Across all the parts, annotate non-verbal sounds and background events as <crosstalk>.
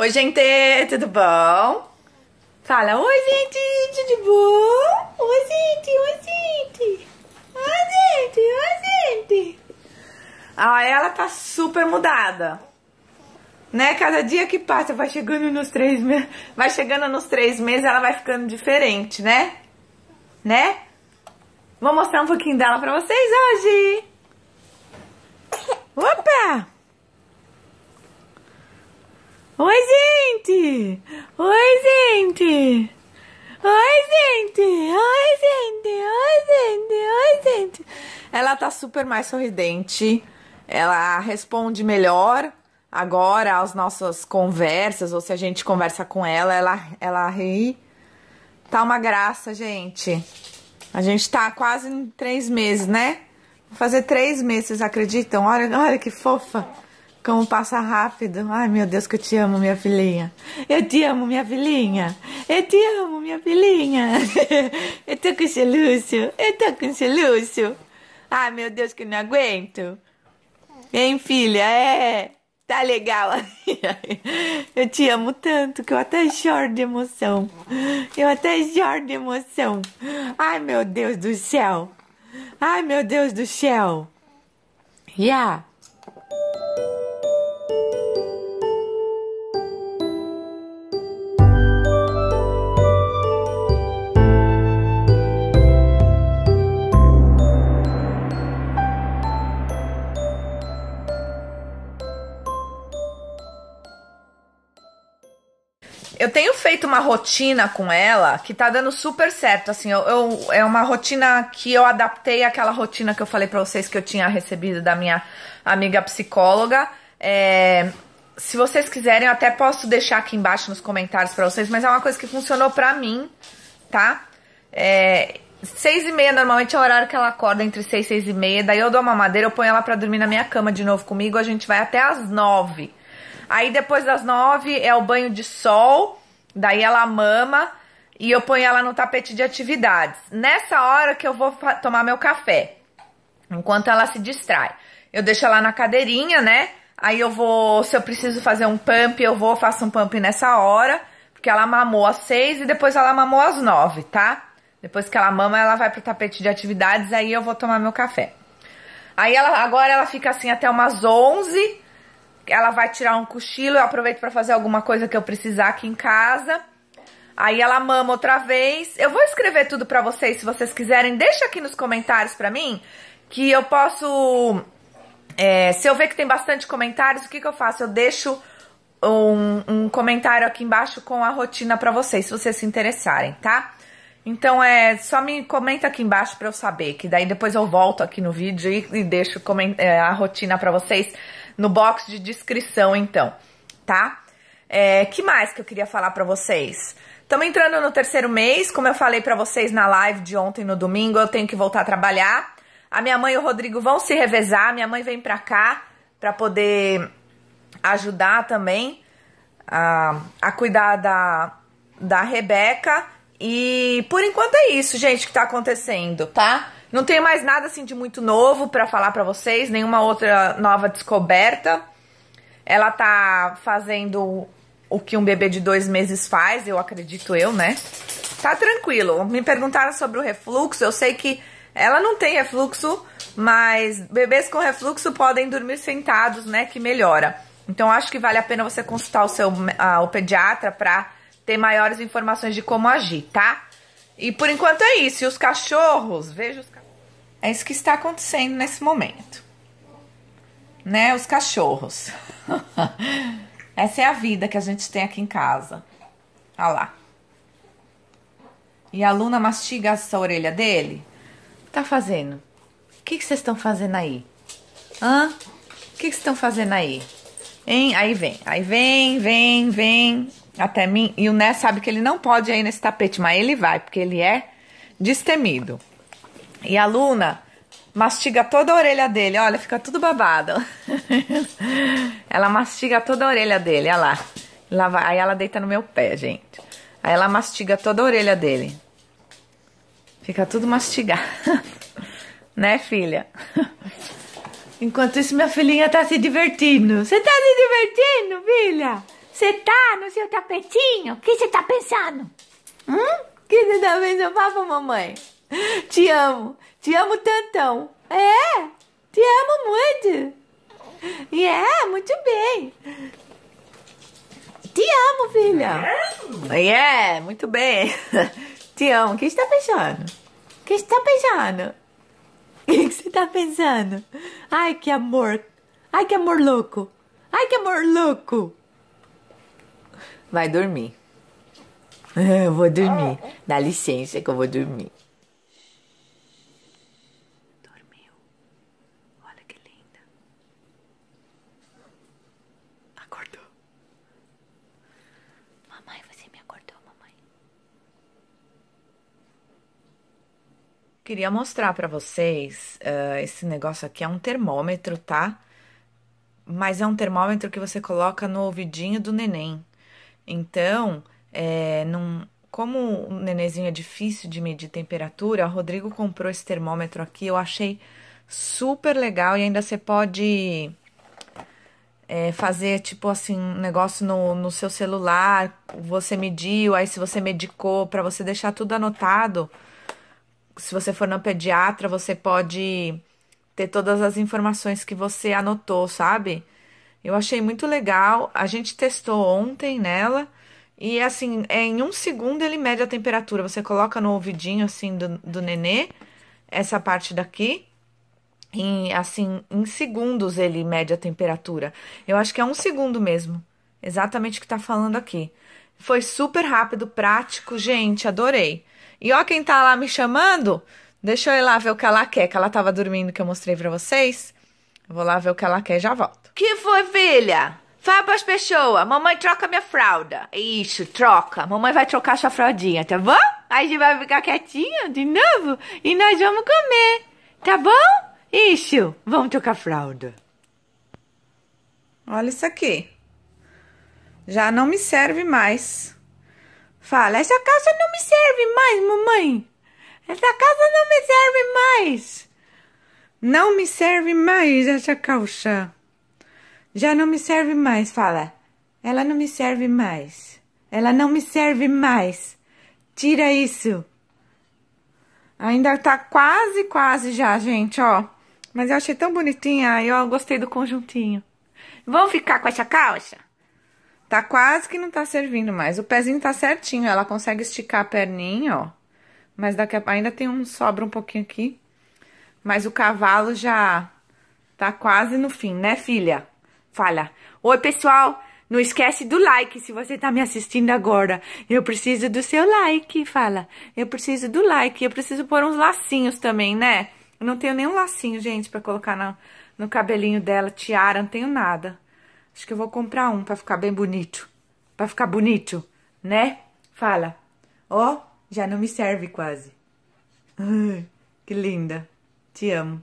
Oi, gente, tudo bom? Fala, oi, gente, tudo bom? Oi, gente, oi, gente. Oi, gente, oi, gente. Ah, ela tá super mudada. Né? Cada dia que passa, vai chegando nos três meses. Vai chegando nos três meses, ela vai ficando diferente, né? Né? Vou mostrar um pouquinho dela pra vocês hoje. Opa! Oi, gente! Oi, gente! Oi, gente! Oi, gente! Oi, gente! Oi, gente! Ela tá super mais sorridente. Ela responde melhor agora às nossas conversas, ou se a gente conversa com ela, ela, ela ri. Tá uma graça, gente. A gente tá quase em três meses, né? Vou fazer três meses, vocês acreditam? Olha, olha que fofa. Como passa rápido. Ai, meu Deus, que eu te amo, minha filhinha. Eu te amo, minha filhinha. Eu te amo, minha filhinha. <laughs> eu tô com esse Lúcio. Eu tô com esse Lúcio. Ai, meu Deus, que não aguento. Hein, filha? É. Tá legal. <laughs> eu te amo tanto que eu até choro de emoção. Eu até choro de emoção. Ai, meu Deus do céu. Ai, meu Deus do céu. Yeah. feito uma rotina com ela que tá dando super certo. Assim, eu, eu, é uma rotina que eu adaptei àquela rotina que eu falei pra vocês que eu tinha recebido da minha amiga psicóloga. É, se vocês quiserem, eu até posso deixar aqui embaixo nos comentários pra vocês, mas é uma coisa que funcionou pra mim, tá? É, seis e meia normalmente é o horário que ela acorda, entre seis e seis e meia. Daí eu dou uma madeira, eu ponho ela pra dormir na minha cama de novo comigo, a gente vai até as nove. Aí depois das nove é o banho de sol Daí ela mama e eu ponho ela no tapete de atividades. Nessa hora que eu vou tomar meu café, enquanto ela se distrai. Eu deixo ela na cadeirinha, né? Aí eu vou, se eu preciso fazer um pump, eu vou, faço um pump nessa hora, porque ela mamou às seis e depois ela mamou às nove, tá? Depois que ela mama, ela vai pro tapete de atividades, aí eu vou tomar meu café. Aí ela, agora ela fica assim até umas onze, ela vai tirar um cochilo, eu aproveito para fazer alguma coisa que eu precisar aqui em casa. Aí ela mama outra vez. Eu vou escrever tudo para vocês, se vocês quiserem. Deixa aqui nos comentários para mim, que eu posso... É, se eu ver que tem bastante comentários, o que, que eu faço? Eu deixo um, um comentário aqui embaixo com a rotina para vocês, se vocês se interessarem, tá? Então é só me comenta aqui embaixo para eu saber, que daí depois eu volto aqui no vídeo e, e deixo é, a rotina para vocês no box de descrição, então, tá? É, que mais que eu queria falar para vocês? Estamos entrando no terceiro mês, como eu falei para vocês na live de ontem no domingo, eu tenho que voltar a trabalhar. A minha mãe e o Rodrigo vão se revezar, minha mãe vem para cá para poder ajudar também a, a cuidar da, da Rebeca. E por enquanto é isso, gente, que tá acontecendo, tá? Não tenho mais nada assim de muito novo para falar para vocês, nenhuma outra nova descoberta. Ela tá fazendo o que um bebê de dois meses faz, eu acredito eu, né? Tá tranquilo. Me perguntaram sobre o refluxo, eu sei que ela não tem refluxo, mas bebês com refluxo podem dormir sentados, né? Que melhora. Então acho que vale a pena você consultar o seu o pediatra pra ter maiores informações de como agir, tá? E por enquanto é isso. E os cachorros, veja os cachorros. É isso que está acontecendo nesse momento. Né, os cachorros. <laughs> Essa é a vida que a gente tem aqui em casa. Olha lá. E a Luna mastiga essa orelha dele? Tá fazendo? O que vocês estão fazendo aí? Hã? O que vocês estão fazendo aí? Hein? Aí vem, aí vem, vem, vem até mim. E o Né sabe que ele não pode ir nesse tapete, mas ele vai, porque ele é destemido. E a Luna mastiga toda a orelha dele, olha, fica tudo babado. <laughs> ela mastiga toda a orelha dele, olha lá. lá vai, aí ela deita no meu pé, gente. Aí ela mastiga toda a orelha dele. Fica tudo mastigado. <laughs> né, filha? <laughs> Enquanto isso, minha filhinha tá se divertindo. Você tá se divertindo, filha? Você tá no seu tapetinho? O que você tá pensando? Hum? O que você tá pensando? Fala pra mamãe. <laughs> Te amo. Te amo tantão. É, te amo muito. yeah, é, muito bem. Te amo, filha. É, yeah, é, muito bem. <laughs> Te amo. O que está pensando? O que está pensando? O que você está <laughs> tá pensando? Ai, que amor. Ai, que amor louco. Ai, que amor louco. Vai dormir. Eu vou dormir. Ah. Dá licença que eu vou dormir. Queria mostrar para vocês, uh, esse negócio aqui é um termômetro, tá? Mas é um termômetro que você coloca no ouvidinho do neném. Então, é, num, como o nenenzinho é difícil de medir temperatura, o Rodrigo comprou esse termômetro aqui, eu achei super legal e ainda você pode é, fazer tipo assim um negócio no, no seu celular, você mediu, aí se você medicou, para você deixar tudo anotado se você for no pediatra, você pode ter todas as informações que você anotou, sabe? Eu achei muito legal. A gente testou ontem nela. E assim, é em um segundo ele mede a temperatura. Você coloca no ouvidinho assim do, do nenê, essa parte daqui. E assim, em segundos ele mede a temperatura. Eu acho que é um segundo mesmo. Exatamente o que tá falando aqui. Foi super rápido, prático, gente, adorei. E ó quem tá lá me chamando. Deixa eu ir lá ver o que ela quer, que ela tava dormindo que eu mostrei para vocês. Eu vou lá ver o que ela quer e já volto. Que foi, filha? Fala pras pessoas, mamãe troca minha fralda. Isso, troca. Mamãe vai trocar sua fraldinha, tá bom? Aí a gente vai ficar quietinha de novo e nós vamos comer, tá bom? Isso, vamos trocar fralda. Olha isso aqui. Já não me serve mais. Fala: Essa calça não me serve mais, mamãe. Essa calça não me serve mais. Não me serve mais essa calça. Já não me serve mais. Fala: Ela não me serve mais. Ela não me serve mais. Tira isso. Ainda tá quase, quase já, gente, ó. Mas eu achei tão bonitinha e eu gostei do conjuntinho. Vamos ficar com essa calça? Tá quase que não tá servindo mais. O pezinho tá certinho, ela consegue esticar a perninha, ó. Mas daqui a... ainda tem um, sobra um pouquinho aqui. Mas o cavalo já tá quase no fim, né, filha? Fala. Oi, pessoal! Não esquece do like se você tá me assistindo agora. Eu preciso do seu like, fala. Eu preciso do like. Eu preciso pôr uns lacinhos também, né? Eu não tenho nenhum lacinho, gente, para colocar no, no cabelinho dela. Tiara, não tenho nada. Acho que eu vou comprar um para ficar bem bonito. Para ficar bonito, né? Fala. Ó, oh, já não me serve quase. Ai, que linda. Te amo.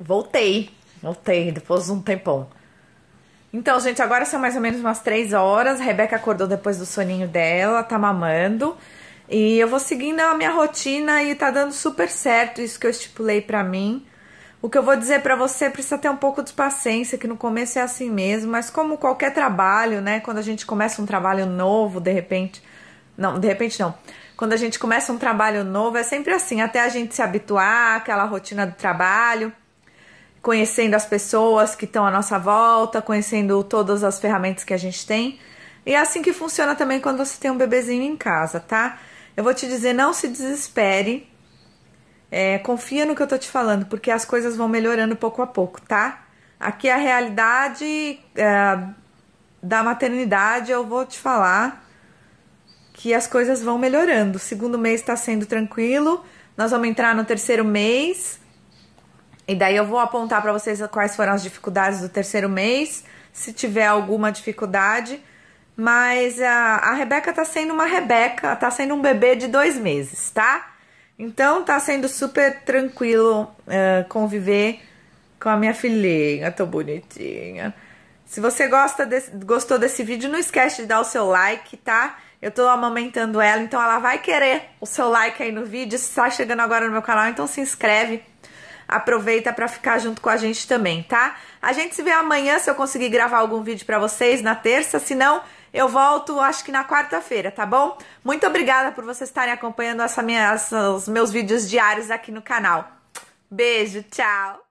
Voltei. Voltei, depois de um tempão. Então, gente, agora são mais ou menos umas três horas. A Rebeca acordou depois do soninho dela, tá mamando. E eu vou seguindo a minha rotina e tá dando super certo isso que eu estipulei para mim. O que eu vou dizer para você precisa ter um pouco de paciência, que no começo é assim mesmo, mas como qualquer trabalho, né, quando a gente começa um trabalho novo, de repente, não, de repente não. Quando a gente começa um trabalho novo, é sempre assim, até a gente se habituar àquela rotina do trabalho, conhecendo as pessoas que estão à nossa volta, conhecendo todas as ferramentas que a gente tem. E é assim que funciona também quando você tem um bebezinho em casa, tá? Eu vou te dizer, não se desespere. É, confia no que eu tô te falando, porque as coisas vão melhorando pouco a pouco, tá? Aqui é a realidade é, da maternidade, eu vou te falar que as coisas vão melhorando. O segundo mês está sendo tranquilo, nós vamos entrar no terceiro mês. E daí eu vou apontar para vocês quais foram as dificuldades do terceiro mês. Se tiver alguma dificuldade, mas a, a Rebeca tá sendo uma Rebeca, tá sendo um bebê de dois meses, tá? Então tá sendo super tranquilo uh, conviver com a minha filhinha, tão bonitinha. Se você gosta gostou desse vídeo, não esquece de dar o seu like, tá? Eu tô amamentando ela, então ela vai querer o seu like aí no vídeo. Se tá chegando agora no meu canal, então se inscreve. Aproveita para ficar junto com a gente também, tá? A gente se vê amanhã se eu conseguir gravar algum vídeo para vocês na terça, se não, eu volto, acho que na quarta-feira, tá bom? Muito obrigada por vocês estarem acompanhando essa minha, essa, os meus vídeos diários aqui no canal. Beijo, tchau!